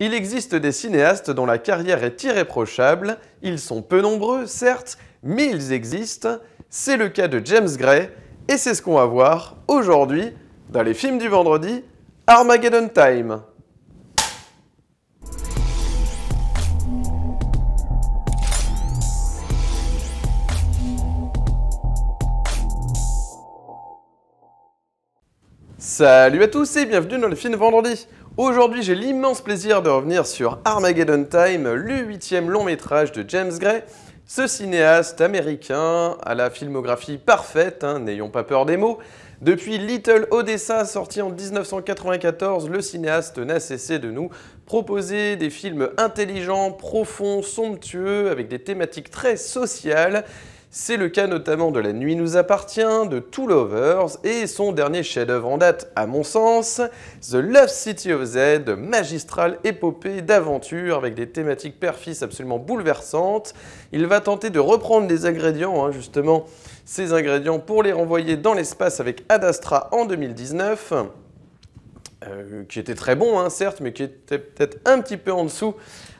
Il existe des cinéastes dont la carrière est irréprochable, ils sont peu nombreux, certes, mais ils existent. C'est le cas de James Gray, et c'est ce qu'on va voir aujourd'hui dans les films du vendredi, Armageddon Time. Salut à tous et bienvenue dans le film Vendredi. Aujourd'hui, j'ai l'immense plaisir de revenir sur Armageddon Time, le huitième long métrage de James Gray. Ce cinéaste américain à la filmographie parfaite, hein, n'ayons pas peur des mots. Depuis Little Odessa, sorti en 1994, le cinéaste n'a cessé de nous proposer des films intelligents, profonds, somptueux, avec des thématiques très sociales c'est le cas notamment de La Nuit nous appartient, de Two Lovers et son dernier chef-d'œuvre en date, à mon sens, The Love City of Z, magistrale épopée d'aventure avec des thématiques père absolument bouleversantes. Il va tenter de reprendre des ingrédients, hein, justement, ces ingrédients pour les renvoyer dans l'espace avec Adastra en 2019. Euh, qui était très bon, hein, certes, mais qui était peut-être un petit peu en dessous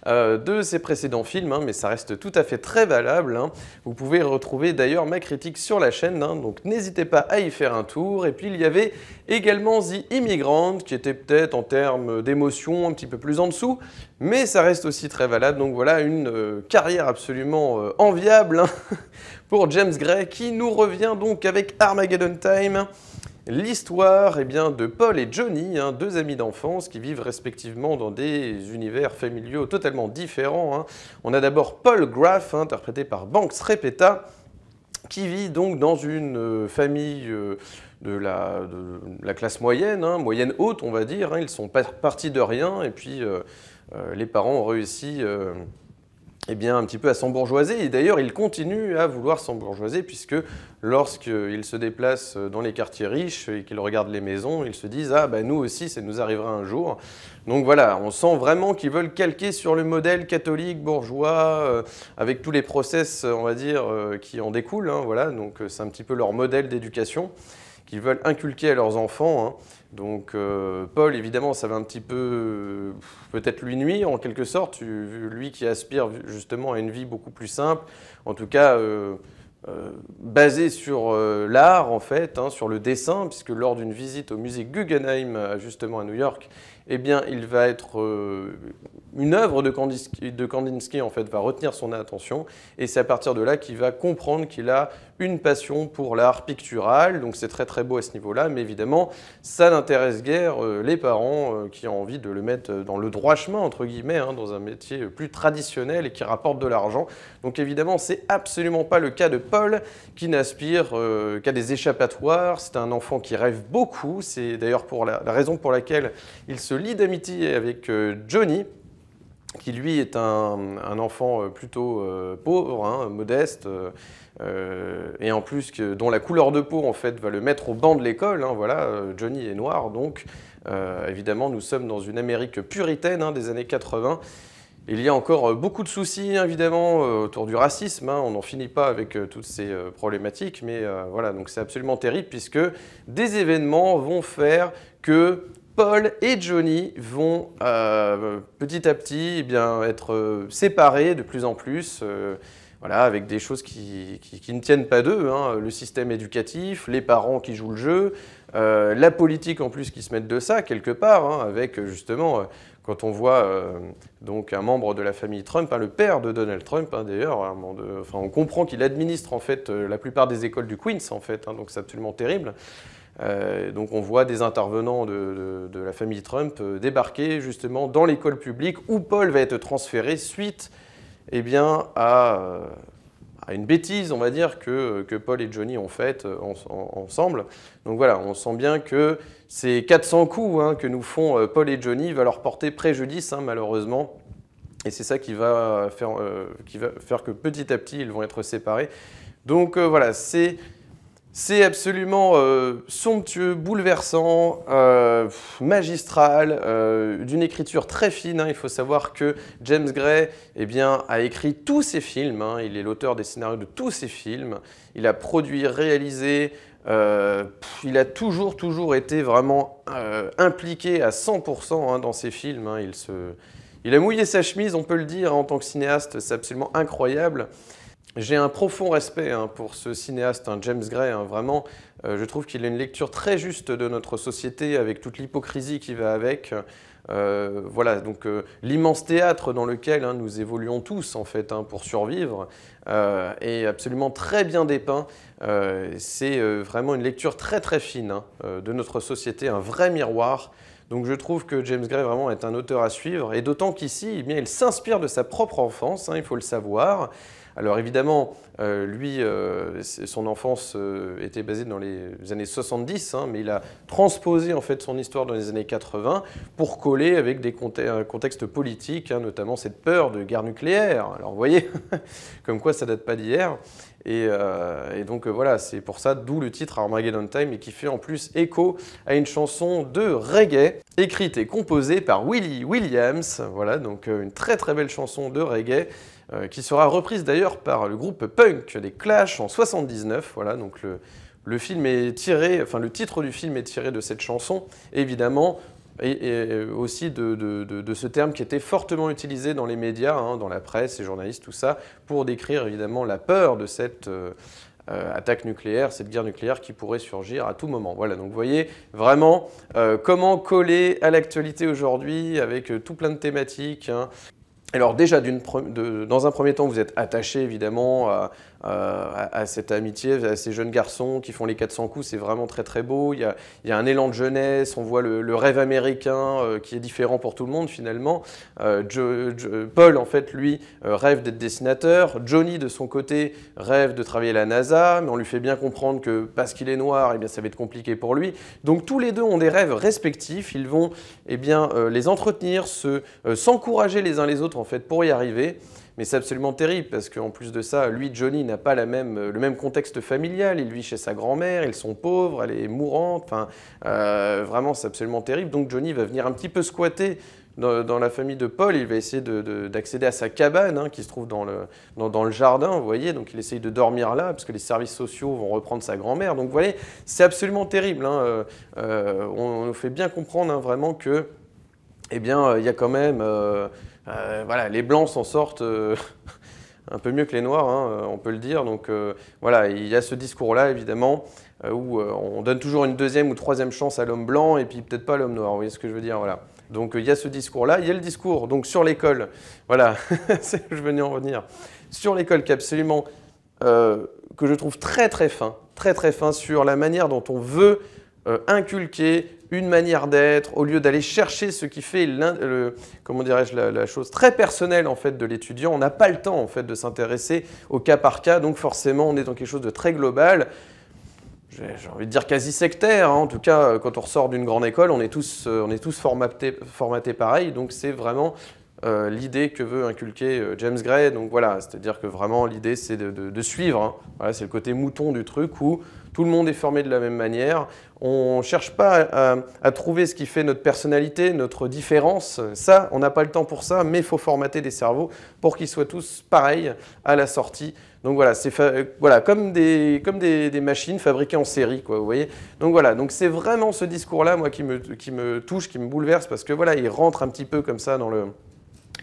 euh, de ses précédents films, hein, mais ça reste tout à fait très valable. Hein. Vous pouvez retrouver d'ailleurs ma critique sur la chaîne, hein, donc n'hésitez pas à y faire un tour. Et puis il y avait également The Immigrant, qui était peut-être en termes d'émotion un petit peu plus en dessous, mais ça reste aussi très valable. Donc voilà, une euh, carrière absolument euh, enviable pour James Gray, qui nous revient donc avec Armageddon Time. L'histoire eh bien, de Paul et Johnny, hein, deux amis d'enfance qui vivent respectivement dans des univers familiaux totalement différents. Hein. On a d'abord Paul Graff, interprété par Banks Repeta, qui vit donc dans une euh, famille euh, de la, classe moyenne, hein, moyenne haute on va dire. Ils sont partis de rien et puis euh, les parents ont réussi eh bien, un petit peu à s'embourgeoiser. Et d'ailleurs, ils continue à vouloir s'embourgeoiser, puisque lorsqu'ils se déplacent dans les quartiers riches et qu'ils regardent les maisons, ils se disent Ah, bah, nous aussi, ça nous arrivera un jour. Donc voilà, on sent vraiment qu'ils veulent calquer sur le modèle catholique, bourgeois, euh, avec tous les process, on va dire, euh, qui en découlent. Hein, voilà, donc euh, c'est un petit peu leur modèle d'éducation qu'ils veulent inculquer à leurs enfants. Hein. Donc euh, Paul, évidemment, ça va un petit peu peut-être lui nuire en quelque sorte, lui qui aspire justement à une vie beaucoup plus simple, en tout cas euh, euh, basée sur l'art en fait, hein, sur le dessin, puisque lors d'une visite au musée Guggenheim justement à New York, eh bien il va être une œuvre de Kandinsky, en fait va retenir son attention et c'est à partir de là qu'il va comprendre qu'il a une passion pour l'art pictural. Donc c'est très très beau à ce niveau-là, mais évidemment ça n'intéresse guère euh, les parents euh, qui ont envie de le mettre euh, dans le droit chemin entre guillemets, hein, dans un métier plus traditionnel et qui rapporte de l'argent. Donc évidemment ce n'est absolument pas le cas de Paul qui n'aspire qu'à des échappatoires. C'est un enfant qui rêve beaucoup. C'est d'ailleurs pour la, raison pour laquelle il se lie d'amitié avec Johnny qui lui est un, enfant euh, plutôt euh, pauvre, hein, modeste, euh, et en plus que, dont la couleur de peau en fait va le mettre au banc de l'école. Hein, voilà, Johnny est noir, donc évidemment nous sommes dans une Amérique puritaine hein, des années 80. Il y a encore beaucoup de soucis, évidemment, autour du racisme. On n'en finit pas avec toutes ces problématiques, mais voilà, donc c'est absolument terrible puisque des événements vont faire que Paul et Johnny vont euh, petit à petit eh bien, être euh, séparés de plus en plus, euh, voilà, avec des choses qui, ne tiennent pas d'eux. Hein. le système éducatif, les parents qui jouent le jeu, la politique en plus qui se mettent de ça quelque part, hein, avec justement, quand on voit donc un membre de la famille Trump, hein, le père de Donald Trump d'ailleurs, on comprend qu'il administre en fait la plupart des écoles du Queens en fait, donc c'est absolument terrible. Euh, donc on voit des intervenants de, la famille Trump euh, débarquer justement dans l'école publique où Paul va être transféré suite eh bien, à, euh, à, une bêtise, on va dire, que, que Paul et Johnny ont faite en, ensemble. Donc voilà, on sent bien que ces 400 coups hein, que nous font Paul et Johnny va leur porter préjudice, hein, malheureusement. Et c'est ça qui va, faire, qui va faire que petit à petit, ils vont être séparés. Donc voilà, c'est c'est absolument euh, somptueux, bouleversant, euh, magistral, euh, d'une écriture très fine. Hein. Il faut savoir que James Gray eh bien, a écrit tous ses films. Hein. Il est l'auteur des scénarios de tous ses films. Il a produit, réalisé. il a toujours, toujours été vraiment impliqué à 100% hein, dans ses films. Il, se... il a mouillé sa chemise, on peut le dire, en tant que cinéaste. C'est absolument incroyable. J'ai un profond respect hein, pour ce cinéaste, James Gray, hein, vraiment. Euh, je trouve qu'il a une lecture très juste de notre société avec toute l'hypocrisie qui va avec. Euh, voilà, donc euh, l'immense théâtre dans lequel hein, nous évoluons tous, en fait, pour survivre, est absolument très bien dépeint. C'est vraiment une lecture très très fine de notre société, un vrai miroir. Donc je trouve que James Gray vraiment est un auteur à suivre, et d'autant qu'ici, eh il s'inspire de sa propre enfance, il faut le savoir. Alors évidemment, euh, lui, euh, son enfance euh, était basée dans les années 70, hein, mais il a transposé en fait son histoire dans les années 80 pour coller avec des un contexte politique, hein, notamment cette peur de guerre nucléaire. Alors vous voyez, comme quoi ça date pas d'hier. Et, et, donc voilà, c'est pour ça d'où le titre Armageddon Time et qui fait en plus écho à une chanson de reggae écrite et composée par Willie Williams. Voilà, donc une très très belle chanson de reggae. Euh, qui sera reprise d'ailleurs par le groupe punk des Clash en 79. Voilà, donc le, film est tiré, enfin le titre du film est tiré de cette chanson, évidemment, et, euh, aussi de, ce terme qui était fortement utilisé dans les médias, hein, dans la presse, les journalistes, tout ça, pour décrire évidemment la peur de cette euh, attaque nucléaire, cette guerre nucléaire qui pourrait surgir à tout moment. Voilà, donc vous voyez vraiment comment coller à l'actualité aujourd'hui avec tout plein de thématiques. Hein. Alors déjà, dans un premier temps, vous êtes attaché évidemment à, cette amitié, à ces jeunes garçons qui font les 400 coups, c'est vraiment très très beau, il y, a, un élan de jeunesse, on voit le, rêve américain euh, qui est différent pour tout le monde finalement. Euh, Paul, en fait, lui, euh, rêve d'être dessinateur, Johnny, de son côté, rêve de travailler à la NASA, mais on lui fait bien comprendre que parce qu'il est noir, eh bien, ça va être compliqué pour lui. Donc tous les deux ont des rêves respectifs, ils vont eh bien, les entretenir, s'encourager les uns les autres en fait pour y arriver. Mais c'est absolument terrible parce qu'en plus de ça, lui, Johnny, n'a pas la même, le même contexte familial. Il vit chez sa grand-mère, ils sont pauvres, elle est mourante. Enfin, euh, vraiment, c'est absolument terrible. Donc Johnny va venir un petit peu squatter dans, la famille de Paul. Il va essayer d'accéder à sa cabane hein, qui se trouve dans le, dans, le, jardin, vous voyez. Donc il essaye de dormir là parce que les services sociaux vont reprendre sa grand-mère. Donc vous voyez, c'est absolument terrible. Hein. Euh, euh, on, nous fait bien comprendre hein, vraiment que, eh bien, il y a quand même euh, voilà, les blancs s'en sortent euh, un peu mieux que les noirs, hein, euh, on peut le dire. Donc voilà, il y a ce discours-là, évidemment, où on donne toujours une deuxième ou troisième chance à l'homme blanc et puis peut-être pas à l'homme noir. Vous voyez ce que je veux dire voilà. Donc il y a ce discours-là, il y a le discours donc sur l'école, voilà, c'est je venais en revenir, sur l'école qui est absolument, que je trouve très très fin, très très fin sur la manière dont on veut inculquer une manière d'être, au lieu d'aller chercher ce qui fait le, comment dirais-je, la, chose très personnelle en fait de l'étudiant, on n'a pas le temps en fait de s'intéresser au cas par cas, donc forcément on est dans quelque chose de très global, j'ai envie de dire quasi sectaire, hein. en tout cas quand on ressort d'une grande école, on est tous, euh, on est tous formatés, formatés pareil, donc c'est vraiment euh, l'idée que veut inculquer euh, James Gray. Donc voilà, c'est-à-dire que vraiment l'idée c'est de, suivre. Hein. Voilà, c'est le côté mouton du truc où tout le monde est formé de la même manière. On ne cherche pas à, trouver ce qui fait notre personnalité, notre différence. Ça, on n'a pas le temps pour ça, mais il faut formater des cerveaux pour qu'ils soient tous pareils à la sortie. Donc voilà, c'est voilà, comme, des, comme des, des, machines fabriquées en série, quoi, vous voyez. Donc voilà, donc c'est vraiment ce discours-là, moi, qui me, qui me touche, qui me bouleverse, parce que voilà, il rentre un petit peu comme ça dans le,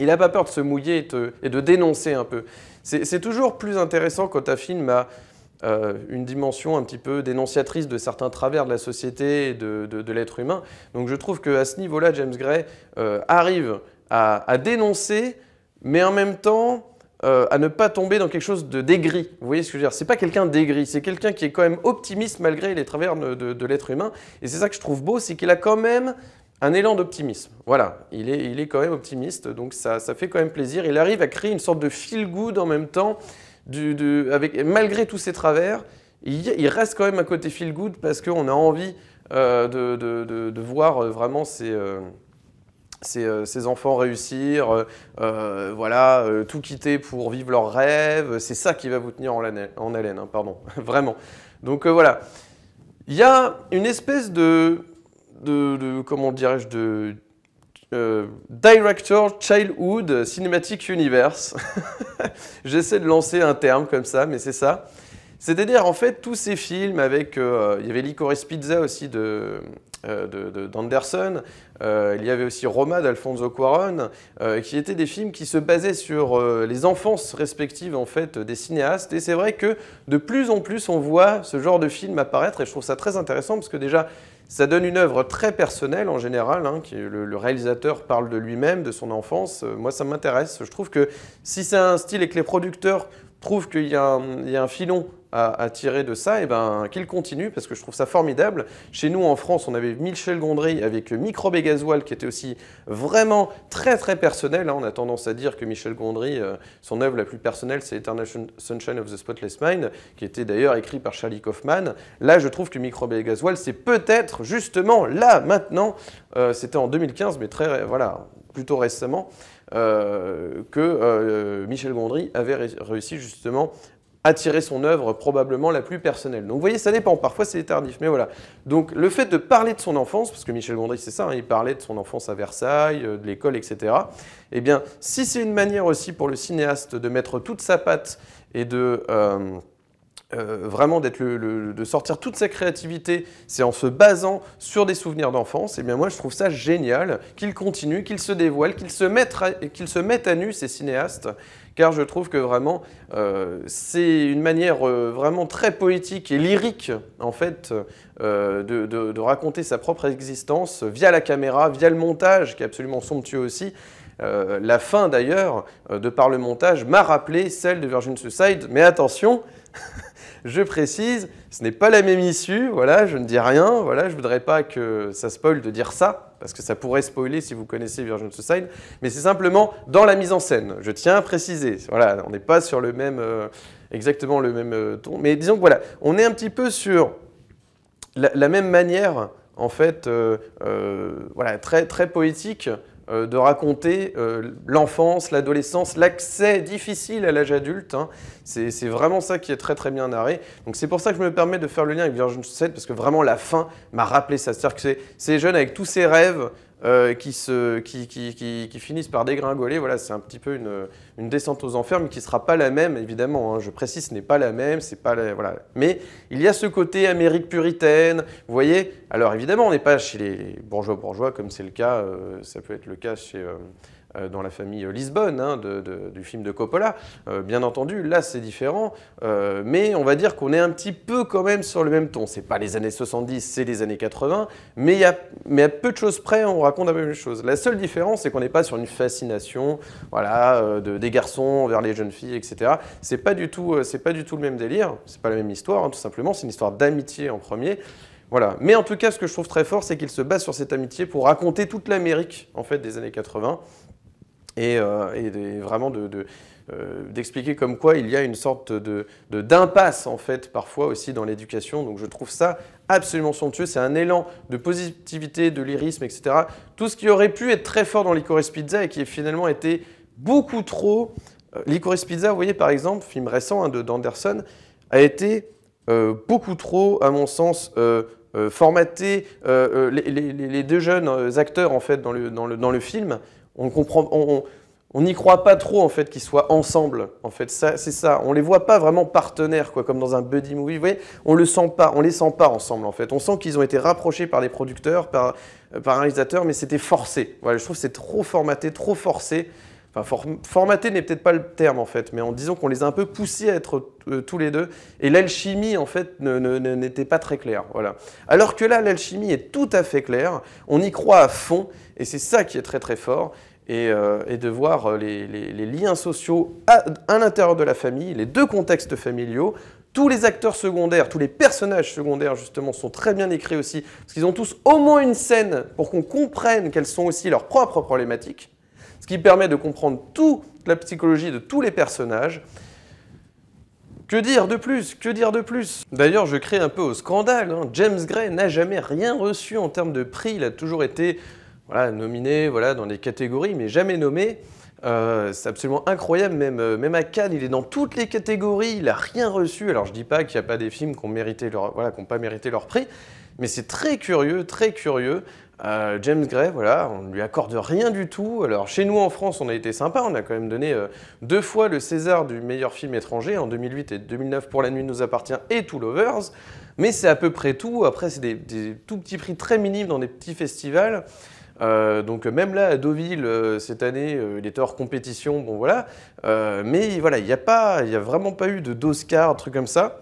il n'a pas peur de se mouiller et, de dénoncer un peu. C'est toujours plus intéressant quand un film a euh, une dimension un petit peu dénonciatrice de certains travers de la société et de, l'être humain. Donc je trouve qu'à ce niveau-là, James Gray euh, arrive à, dénoncer, mais en même temps euh, à ne pas tomber dans quelque chose de dégris. Vous voyez ce que je veux dire C'est pas quelqu'un dégris, c'est quelqu'un qui est quand même optimiste malgré les travers de, de l'être humain. Et c'est ça que je trouve beau, c'est qu'il a quand même un élan d'optimisme. Voilà, il est, il est quand même optimiste, donc ça, ça fait quand même plaisir. Il arrive à créer une sorte de feel-good en même temps, du, avec, malgré tous ses travers. Il, reste quand même un côté feel-good parce qu'on a envie euh, de, voir euh, vraiment ces... Euh, enfants réussir, voilà, tout quitter pour vivre leurs rêves, c'est ça qui va vous tenir en, en haleine, hein, pardon, vraiment. Donc voilà, il y a une espèce de, de, comment dirais-je, de euh, Director Childhood Cinematic Universe. J'essaie de lancer un terme comme ça, mais c'est ça. C'est-à-dire, en fait, tous ces films avec... Euh, il y avait L'Icoris Pizza aussi de, euh, d'Anderson, il y avait aussi Roma d'Alfonso Cuaron, qui étaient des films qui se basaient sur les enfances respectives, en fait, des cinéastes. Et c'est vrai que, de plus en plus, on voit ce genre de film apparaître, et je trouve ça très intéressant, parce que déjà, ça donne une œuvre très personnelle en général, hein, le, le, réalisateur parle de lui-même, de son enfance. Euh, moi, ça m'intéresse. Je trouve que si c'est un style et que les producteurs trouve qu'il y, a un filon à, tirer de ça, et ben qu'il continue parce que je trouve ça formidable. Chez nous en France, on avait Michel Gondry avec Microbe et Gasoil qui était aussi vraiment très très personnel. Hein. On a tendance à dire que Michel Gondry, euh, son œuvre la plus personnelle, c'est Eternal Sunshine of the Spotless Mind, qui était d'ailleurs écrit par Charlie Kaufman. Là, je trouve que Microbe et Gasoil, c'est peut-être justement là maintenant, euh, c'était en 2015, mais très voilà plutôt récemment, euh, que euh, Michel Gondry avait réussi justement à tirer son œuvre probablement la plus personnelle. Donc vous voyez, ça dépend, parfois c'est tardif, mais voilà. Donc le fait de parler de son enfance, parce que Michel Gondry c'est ça, hein, il parlait de son enfance à Versailles, euh, de l'école, etc. Eh bien, si c'est une manière aussi pour le cinéaste de mettre toute sa patte et de... Euh, vraiment d'être le, de sortir toute sa créativité, c'est en se basant sur des souvenirs d'enfance. Et eh bien moi, je trouve ça génial qu'il continue, qu'il se dévoile, qu'il se, mette à, se mette à nu ces cinéastes, car je trouve que vraiment euh, c'est une manière euh, vraiment très poétique et lyrique en fait de, de, raconter sa propre existence via la caméra, via le montage qui est absolument somptueux aussi. la fin d'ailleurs, de par le montage, m'a rappelé celle de Virgin Suicide, mais attention, Je précise, ce n'est pas la même issue, voilà, je ne dis rien, voilà, je voudrais pas que ça spoil de dire ça, parce que ça pourrait spoiler si vous connaissez Virgin Suicide, mais c'est simplement dans la mise en scène. Je tiens à préciser, voilà, on n'est pas sur le même, euh, exactement le même euh, ton, mais disons que voilà, on est un petit peu sur la, même manière, en fait, euh, voilà, très, très poétique euh, de raconter euh, l'enfance, l'adolescence, l'accès difficile à l'âge adulte. Hein. C'est vraiment ça qui est très très bien narré. Donc c'est pour ça que je me permets de faire le lien avec Virgin 7 parce que vraiment la fin m'a rappelé ça. C'est-à-dire que ces jeunes avec tous ces rêves, euh, qui, se, qui, qui, qui, finissent par dégringoler. Voilà, c'est un petit peu une, descente aux enfers, mais qui ne sera pas la même, évidemment. Hein. Je précise, ce n'est pas la même, c'est pas voilà. Mais il y a ce côté Amérique puritaine, vous voyez. Alors évidemment, on n'est pas chez les bourgeois bourgeois comme c'est le cas. Euh, ça peut être le cas chez euh, euh, dans la famille Lisbonne hein, de, du film de Coppola. Euh, bien entendu, là c'est différent, euh, mais on va dire qu'on est un petit peu quand même sur le même ton. C'est pas les années 70, c'est les années 80, mais, y a, mais à peu de choses près, on raconte la même chose. La seule différence, c'est qu'on n'est pas sur une fascination, voilà, des garçons vers les jeunes filles, etc. C'est pas du tout, pas du tout le même délire, c'est pas la même histoire, hein, tout simplement. C'est une histoire d'amitié en premier. Voilà. Mais en tout cas, ce que je trouve très fort, c'est qu'il se base sur cette amitié pour raconter toute l'Amérique en fait des années 80. Euh, et, vraiment euh, d'expliquer comme quoi il y a une sorte de, d'impasse en fait parfois aussi dans l'éducation. Donc je trouve ça absolument somptueux. C'est un élan de positivité, de lyrisme, etc. Tout ce qui aurait pu être très fort dans L'Icoris Pizza et qui a finalement été beaucoup trop. Euh, L'Icoris Pizza, vous voyez par exemple, film récent hein, de d'Anderson, a été beaucoup trop, à mon sens, formaté. Les, les, deux jeunes acteurs en fait dans le, dans le, dans le film on comprend, on n'y croit pas trop en fait qu'ils soient ensemble. En fait, c'est ça. On les voit pas vraiment partenaires, quoi, comme dans un buddy movie. Vous voyez, on le sent pas, on les sent pas ensemble en fait. On sent qu'ils ont été rapprochés par les producteurs, par, euh, par un réalisateur, mais c'était forcé. je trouve que c'est trop formaté, trop forcé. Enfin, formaté n'est peut-être pas le terme en fait, mais en disant qu'on les a un peu poussés à être euh, tous les deux. Et l'alchimie en fait n'était pas très claire. Voilà. Alors que là, l'alchimie est tout à fait claire. On y croit à fond et c'est ça qui est très très fort. Et, euh, de voir euh, les, liens sociaux à, l'intérieur de la famille, les deux contextes familiaux, tous les acteurs secondaires, tous les personnages secondaires justement sont très bien écrits aussi, parce qu'ils ont tous au moins une scène pour qu'on comprenne quelles sont aussi leurs propres problématiques, ce qui permet de comprendre toute la psychologie de tous les personnages. Que dire de plus Que dire de plus D'ailleurs, je crée un peu au scandale. Hein. James Gray n'a jamais rien reçu en termes de prix. Il a toujours été voilà, nominé voilà, dans les catégories, mais jamais nommé. Euh, c'est absolument incroyable, même, euh, même à Cannes, il est dans toutes les catégories, il n'a rien reçu. Alors je dis pas qu'il n'y a pas des films qui n'ont voilà, pas mérité leur prix, mais c'est très curieux, très curieux. Euh, James Gray, voilà, on ne lui accorde rien du tout. Alors chez nous en France, on a été sympa, on a quand même donné deux fois le César du meilleur film étranger en 2008 et 2009 pour La Nuit nous appartient et Two Lovers, mais c'est à peu près tout. Après, c'est des, des tout petits prix très minimes dans des petits festivals. Euh, donc même là à Deauville euh, cette année, euh, il était hors compétition, bon voilà. mais voilà, il n'y a pas, il a vraiment pas eu de d'Oscar, truc comme ça.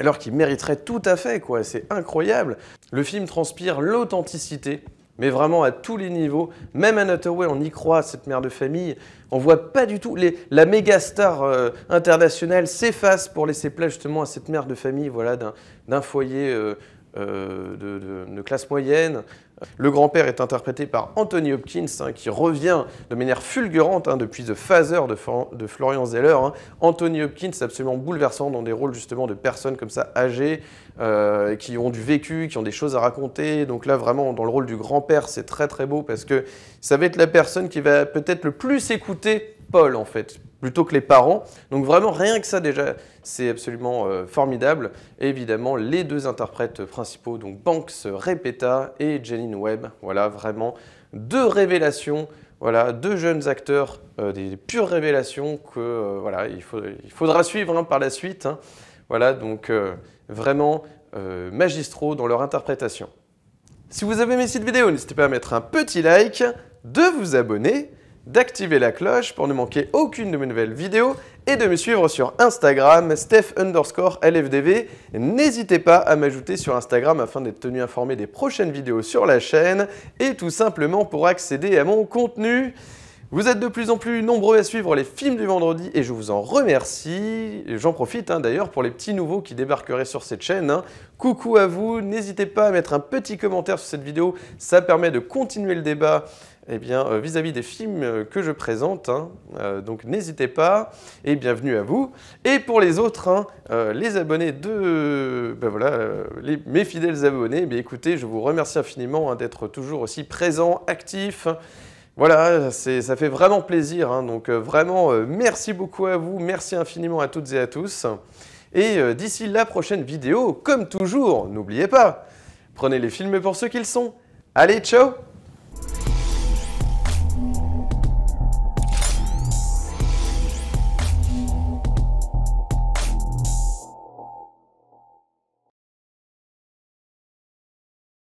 Alors qu'il mériterait tout à fait, quoi. C'est incroyable. Le film transpire l'authenticité, mais vraiment à tous les niveaux. Même à Hathaway, on y croit, cette mère de famille. On voit pas du tout. la méga star internationale s'efface pour laisser place justement à cette mère de famille, voilà, d'un foyer. de, classe moyenne, le grand-père est interprété par Anthony Hopkins, hein, qui revient de manière fulgurante hein, depuis The Phaser de, Florian Zeller. Hein. Anthony Hopkins, absolument bouleversant dans des rôles justement de personnes comme ça âgées, euh, qui ont du vécu, qui ont des choses à raconter. Donc là, vraiment, dans le rôle du grand-père, c'est très très beau parce que ça va être la personne qui va peut-être le plus écouter Paul, en fait plutôt que les parents. Donc vraiment, rien que ça déjà, c'est absolument euh, formidable. évidemment, les deux interprètes principaux, donc Banks Repeta et Janine Webb, voilà, vraiment deux révélations, voilà, deux jeunes acteurs, euh, des pures révélations que, euh, voilà, il, faudra suivre hein, par la suite. Hein. Voilà, donc vraiment magistraux dans leur interprétation. Si vous avez aimé cette vidéo, n'hésitez pas à mettre un petit like, de vous abonner, d'activer la cloche pour ne manquer aucune de mes nouvelles vidéos et de me suivre sur Instagram, Steph underscore LFDV. N'hésitez pas à m'ajouter sur Instagram afin d'être tenu informé des prochaines vidéos sur la chaîne et tout simplement pour accéder à mon contenu. Vous êtes de plus en plus nombreux à suivre les films du vendredi et je vous en remercie. J'en profite hein, d'ailleurs pour les petits nouveaux qui débarqueraient sur cette chaîne. Hein. Coucou à vous, n'hésitez pas à mettre un petit commentaire sur cette vidéo, ça permet de continuer le débat eh bien, euh, vis-à-vis des films euh, que je présente. Hein. Euh, donc n'hésitez pas et bienvenue à vous. Et pour les autres, hein, les abonnés de... Ben voilà, mes fidèles abonnés, eh écoutez, je vous remercie infiniment hein, d'être toujours aussi présent, actif. Voilà, ça fait vraiment plaisir. donc vraiment, merci beaucoup à vous, merci infiniment à toutes et à tous. Et d'ici la prochaine vidéo, comme toujours, n'oubliez pas, prenez les films pour ce qu'ils sont. Allez, ciao